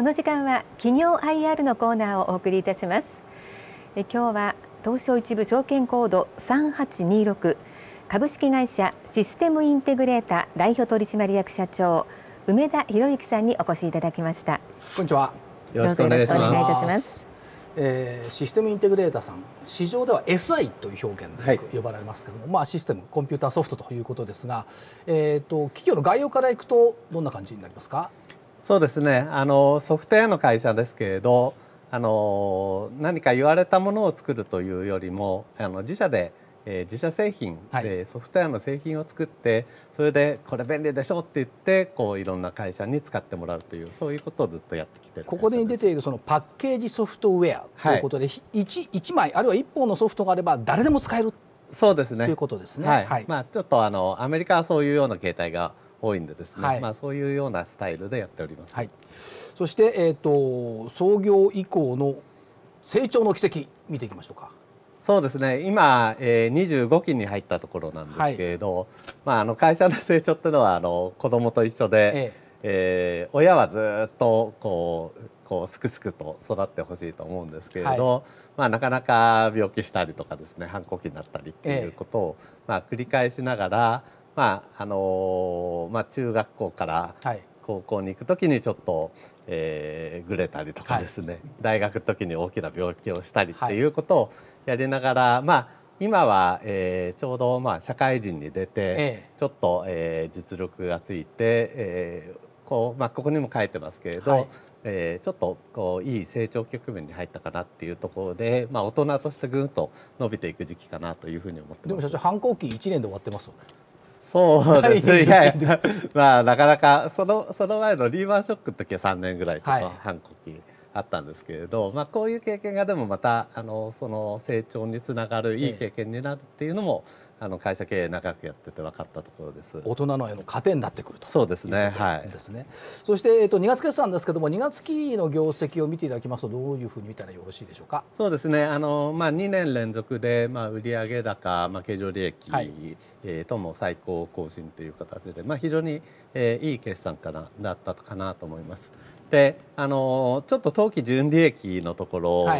この時間は企業 IR のコーナーをお送りいたしますえ今日は東証一部証券コード3826株式会社システムインテグレーター代表取締役社長梅田博之さんにお越しいただきましたこんにちはよろしくお願いいたしますえー、システムインテグレーターさん市場では SI という表現で呼ばれますけども、はい、まあ、システムコンピューターソフトということですが、えーと企業の概要からいくとどんな感じになりますかそうですねあのソフトウェアの会社ですけれどあの何か言われたものを作るというよりもあの自社で、えー、自社製品、はい、ソフトウェアの製品を作ってそれでこれ便利でしょうって言ってこういろんな会社に使ってもらうというそういうことをずっとやってきてるここで出ているそのパッケージソフトウェアということで、はい、1, 1枚あるいは1本のソフトがあれば誰でも使えるそうですねということですね。はい、はい、まあ、ちょっとあのアメリカはそういうような形態が多いんでですね、はい、まあ、そういうようなスタイルでやっております、はい、そして、えーと、創業以降の成長の軌跡見ていきましょうか。そうですね今、えー、25期に入ったところなんですけれど、まあ、あの会社の成長っていうのはあの子供と一緒で、えええー、親はずっとこうこうすくすくと育ってほしいと思うんですけれど、はい、まあ、なかなか病気したりとかですね反抗期になったりっていうことを、ええ、まあ、繰り返しながらまああのまあ、中学校から高校に行く時にちょっと、えー、ぐれたりとかですね、はい、大学の時に大きな病気をしたりっていうことをやりながら、はい、まあ今は、えー、ちょうど、まあ、社会人に出て、ええ、ちょっと、えー、実力がついて、えーこうまあ、ここにも書いてますけれど、はい、えー、ちょっとこういい成長局面に入ったかなっていうところで、まあ、大人としてぐんと伸びていく時期かなというふうに思ってますでも社長反抗期1年で終わってますよね。そうですね。いやいや、まあなかなかそのその前のリーマンショックの時は3年ぐらいちょっと反抗期あったんですけれど、まあ、こういう経験がでもまたあのその成長につながるいい経験になるっていうのも、ええ、あの会社経営長くやってて分かったところです大人のへの糧になってくるとそうですねはいですねそして、えっと、2月決算ですけども2月期の業績を見ていただきますとどういうふうに見たらよろしいでしょうかそうですねあの、まあ、2年連続で、まあ、売上高、まあ、経常利益、はい、えー、とも最高更新という形で、まあ、非常に、えー、いい決算かなだったかなと思います。であのちょっと当期純利益のところが、は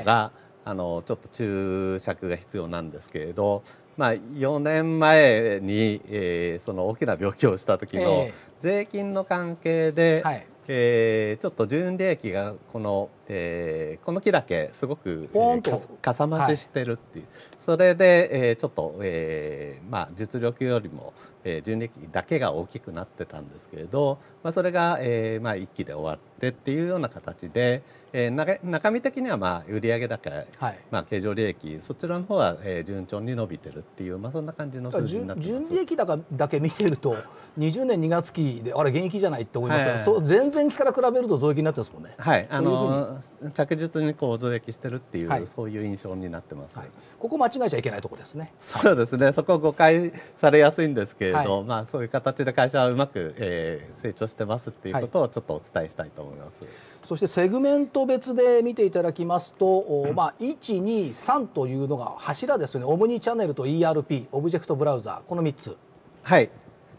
い、あのちょっと注釈が必要なんですけれど、まあ、4年前に、えー、その大きな病気をした時の税金の関係で、えーはい、えー、ちょっと純利益がこの、えー、この木だけすごく、えー、かさ増ししてるっていう、はい、それで、えー、ちょっと、えーまあ、実力よりもえー、純利益だけが大きくなってたんですけれど、まあ、それが、えーまあ、一期で終わってっていうような形で、えー、中身的にはまあ売上高、はいまあ、経常利益そちらの方は、えー、順調に伸びてるっていう、まあ、そんな感じの数字になってます純利益高だけ見てると20年2月期であれ現役じゃないって思いました、はい、そう前々期から比べると増益になってますもんね。はい、あの着実にこう増益してるっていう、はい、そういう印象になってます、はい、ここ間違えちゃいけないところですね。そうですねそこ誤解されやすいんですけどれど、はい、まあ、そういう形で会社はうまく、えー、成長してますっていうことをちょっとお伝えしたいと思います、はい、そしてセグメント別で見ていただきますと、うん、まあ、123というのが柱ですねオムニチャンネルと ERP オブジェクトブラウザーこの3つ。はい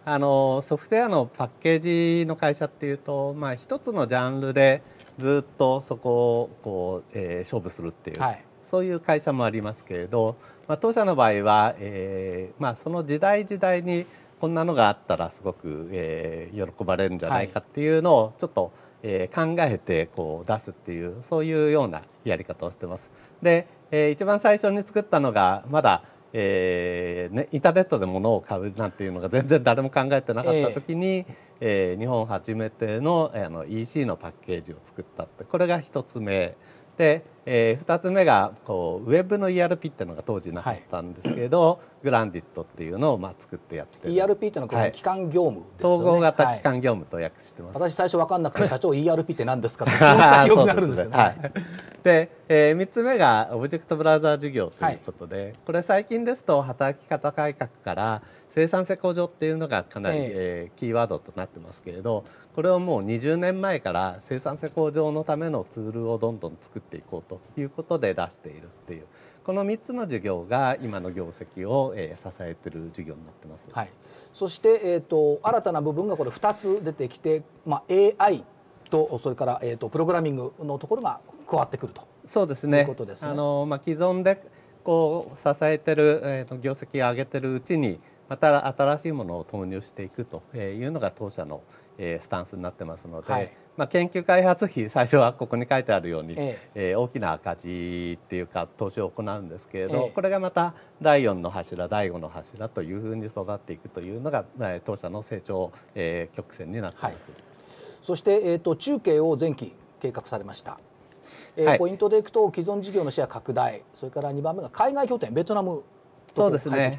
あのソフトウェアのパッケージの会社っていうと、まあ、一つのジャンルでずっとそこをこう、えー、勝負するっていう、はい、そういう会社もありますけれど、まあ、当社の場合は、えーまあ、その時代時代にこんなのがあったらすごく、えー、喜ばれるんじゃないかっていうのをちょっと、えー、考えてこう出すっていうそういうようなやり方をしてます。で、えー、一番最初に作ったのがまだえーね、インターネットで物を買うなんていうのが全然誰も考えてなかった時に、えー、えー、日本初めてのあの EC のパッケージを作ったってこれが一つ目で、えー、2つ目がこうウェブの ERP っていうのが当時なかったんですけど、はい、グランディットっていうのをまあ作ってやって ERP っていうのはこの機関業務ですよね、統合型機関業務と訳してます、はい、私最初分かんなくて社長 ERP って何ですかって質問した記憶があるんですけど、ねで、えー、3つ目がオブジェクトブラウザー事業ということで、はい、これ最近ですと働き方改革から生産性向上っていうのがかなり、えー、えー、キーワードとなってますけれどこれをもう20年前から生産性向上のためのツールをどんどん作っていこうということで出しているっていうこの3つの授業が今の業績を、えー、支えてる授業になってます、はい、そして、えーと、新たな部分がこれ2つ出てきて、まあ、AI とそれから、えーと、プログラミングのところが加わってくるとそうですね、ね、あの、まあ、既存でこう支えてる、えーと、と業績を上げてるうちにまた新しいものを投入していくというのが当社のえー、スタンスになってますので、はい、まあ、研究開発費最初はここに書いてあるように、えええー、大きな赤字っていうか投資を行うんですけれど、え、これがまた第4の柱第5の柱というふうに育っていくというのが、えあ、当社の成長、えー、曲線になっています、はい、そして、えーと、中継を前期計画されました。えー、はい、ポイントでいくと既存事業のシェア拡大それから2番目が海外拠点ベトナムそうですね、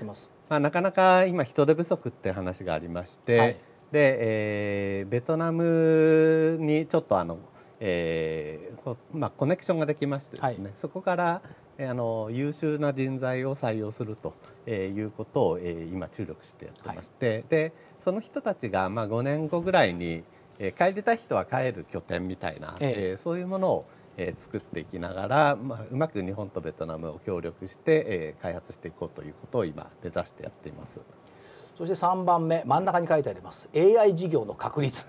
まあ、なかなか今人手不足って話がありまして、はいで、えー、ベトナムにちょっとあの、えーまあ、コネクションができましてですね、はい、そこからあの優秀な人材を採用すると、えー、いうことを、えー、今注力してやってまして、はい、でその人たちが、まあ、5年後ぐらいに、えー、帰りたい人は帰る拠点みたいな、ええー、そういうものを、えー、作っていきながら、まあ、うまく日本とベトナムを協力して、えー、開発していこうということを今目指してやっています。そして3番目真ん中に書いてあります AI 事業の確立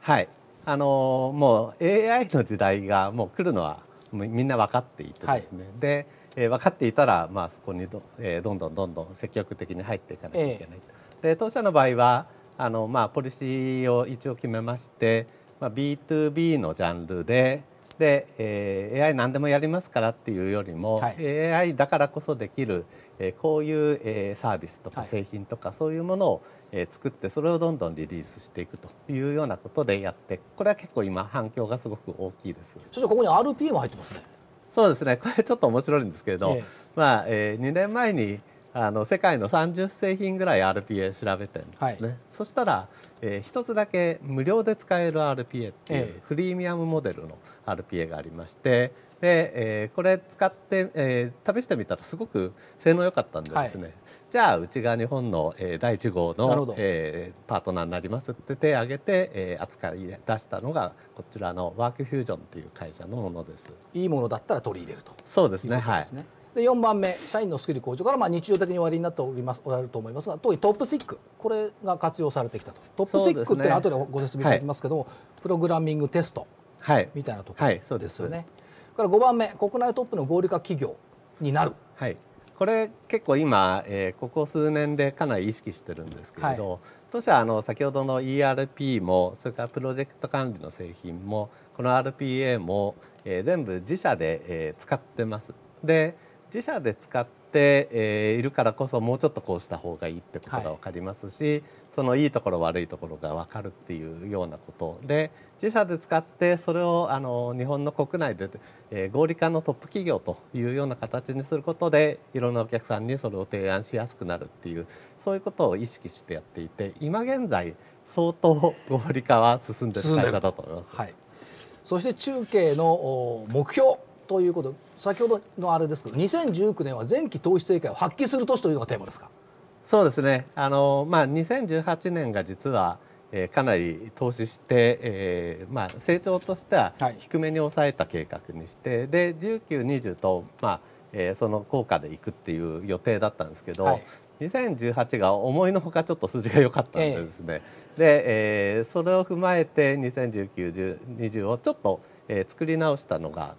はいあのもう AI の時代がもう来るのはみんな分かっていてですね、はい、で、えー、分かっていたら、まあ、そこにど,、えー、どんどんどんどん積極的に入っていかなきゃいけない、えー、で当社の場合はあの、まあ、ポリシーを一応決めまして、まあ、B2B のジャンルで、で、えー、AI 何でもやりますからっていうよりも、はい、AI だからこそできる、えー、こういう、えー、サービスとか製品とか、そういうものを、えー、作ってそれをどんどんリリースしていくというようなことでやってこれは結構今反響がすごく大きいです。そしてここに RP も入ってますね。そうですねこれちょっと面白いんですけれど、えー、まあ、えー、2年前にあの世界の30製品ぐらい RPA 調べてるんですね、はい、そしたら、えー、1つだけ無料で使える RPA っていうフリーミアムモデルの RPA がありまして、で、えー、これ使って、えー、試してみたらすごく性能良かったんでですね、はい、じゃあうちが日本の、えー、第1号の、えー、パートナーになりますって手を挙げて、えー、扱い出したのがこちらのワークフュージョンっていう会社のものですいいものだったら取り入れるとそうですね、ね、はいで4番目社員のスキル向上からまあ日常的におやりになっておりますおられると思いますが特にトップシックこれが活用されてきたとトップシックってのは後でご説明いただきますけども、ねはい、プログラミングテストみたいなところですよね。はいはい、から5番目国内トップの合理化企業になる、はい、これ結構今、えー、ここ数年でかなり意識してるんですけれど、はい、当社あの先ほどの ERP もそれからプロジェクト管理の製品もこの RPA も、えー、全部自社で、えー、使ってます。で自社で使って、えー、いるからこそもうちょっとこうした方がいいってことが分かりますし、はい、そのいいところ悪いところが分かるっていうようなことで自社で使ってそれをあの日本の国内で、えー、合理化のトップ企業というような形にすることでいろんなお客さんにそれを提案しやすくなるっていうそういうことを意識してやっていて今現在相当合理化は進んでる会社だと思います。はい、そして中継の目標ということ先ほどのあれですけど2019年は前期投資政権を発揮する年というのがテーマですかそうですねあの、まあ、2018年が実は、えー、かなり投資して、えーまあ、成長としては低めに抑えた計画にして、はい、で19、20と、まあえー、その効果でいくっていう予定だったんですけど、はい、2018が思いのほかちょっと数字が良かったんですね、えー、で、えー、それを踏まえて2019、20をちょっと、えー、作り直したのが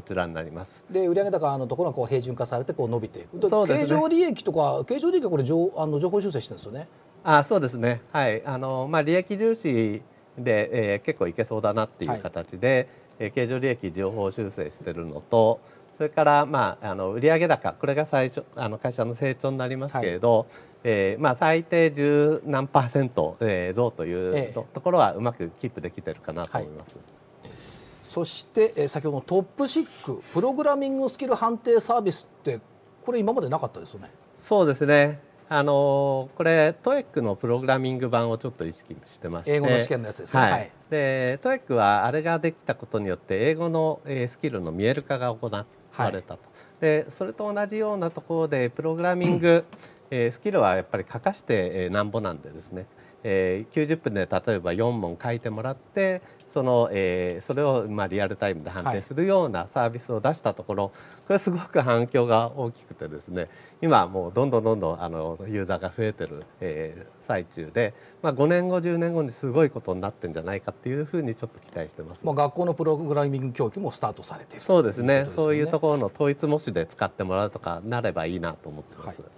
こちらになります。で売上高のところがこう平準化されてこう伸びていく。そうですね、経常利益とか経常利益はこれ上あの情報修正してるんですよね。あそうですね。はいあのまあ利益重視で、えー、結構いけそうだなっていう形で、はい、経常利益情報修正してるのと。それから、まあ、あの売上高これが最初あの会社の成長になりますけれど、はい、えー、まあ、最低十何パーセント、えー、増というとええところはうまくキープできてるかなと思います。はいそして、えー、先ほどのトップシックプログラミングスキル判定サービスってこれ今までなかったですよね。そうですねあのこれト o ックのプログラミング版をちょっと意識してまして英語の試験のやつですね、はいでト o ックはあれができたことによって英語のスキルの見える化が行われたと、はい、でそれと同じようなところでプログラミング、えー、スキルはやっぱり書かしてなんぼなんでですね、えー、90分で例えば4問書いてもらってその、えー、それをまあリアルタイムで判定するようなサービスを出したところ、はい、これすごく反響が大きくてですね今もうどんどんどんどんあのユーザーが増えてる、えー、最中で、まあ、5年後10年後にすごいことになってるんじゃないかっていうふうにちょっと期待してます、まあ、学校のプログラミング教育もスタートされてそうですね、ね、そういうところの統一模試で使ってもらうとかなればいいなと思ってます。はい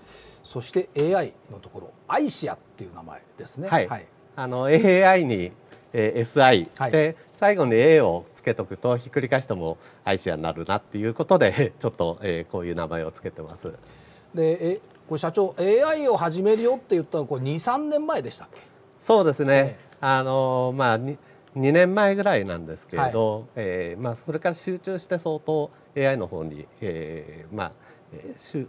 そして AI のところアイシアっていう名前ですね。はい、はい、あの AI に、えー、SI、はい、で最後に A をつけとくとひっくり返してもアイシアになるなっていうことで ちょっと、えー、こういう名前をつけてます。でえこれ社長 AI を始めるよって言ったのこれ二三年前でしたっけそうですね、えー、あのまあ二年前ぐらいなんですけれど、はい、えー、まあ、それから集中して相当 AI の方に、えー、まあ、えー、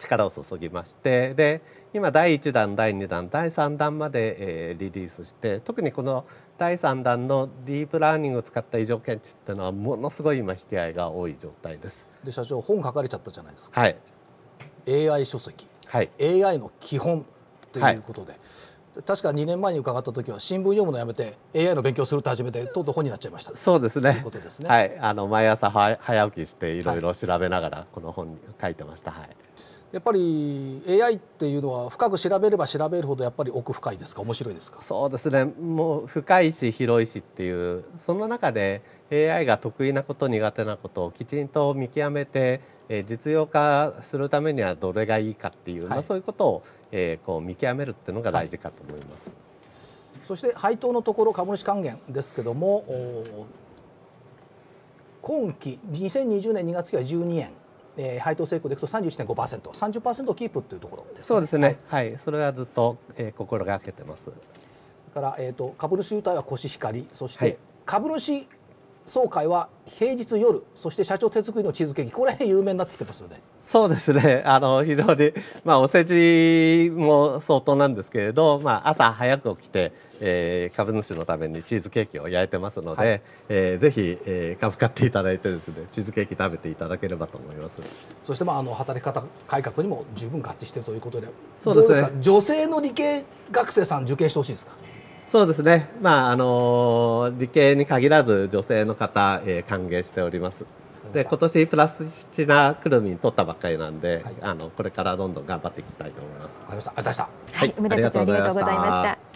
力を注ぎましてで今第1弾第2弾第3弾まで、えー、リリースして特にこの第3弾のディープラーニングを使った異常検知っていうのはものすごい今引き合いが多い状態です。で社長本書かれちゃったじゃないですか。はい、AI 書籍、はい、AI の基本ということで、はい、確か2年前に伺った時は新聞読むのやめて AI の勉強するって始めてとうとう本になっちゃいました、そうですねいですね、はい、あの毎朝は早起きしていろいろ調べながらこの本に書いてました。はいやっぱり AI っていうのは深く調べれば調べるほどやっぱり奥深いですか面白いですかそうですねもう深いし広いしっていうその中で AI が得意なこと苦手なことをきちんと見極めて、え実用化するためにはどれがいいかっていう、はい、まあ、そういうことを、えー、こう見極めるっていうのが大事かと思います、はい、そして配当のところ株主還元ですけども今期2020年2月期は12円えー、配当成功でいくと十パーセントキープというところです、ね、そうですね、はい、それはずっと、えー、心がけてます。だから、えーと、株主優待はコシヒカリ、そして、はい、株主総会は平日夜そして社長手作りのチーズケーキこれ有名になってきてますよねそうですねあの非常に、まあ、お世辞も相当なんですけれど、まあ、朝早く起きて、えー、株主のためにチーズケーキを焼いてますので、はい、えー、ぜひ、えー、株買っていただいてですねチーズケーキ食べていただければと思いますそして、まあ、あの働き方改革にも十分合致しているということでそうですね女性の理系学生さん受験してほしいですかそうですね、まああの理系に限らず女性の方、えー、歓迎しております。で今年プラスチナルミン取ったばっかりなんで、はい、あのこれからどんどん頑張っていきたいと思います。わかりました。ありがとうございました。はい、梅田社長ありがとうございました。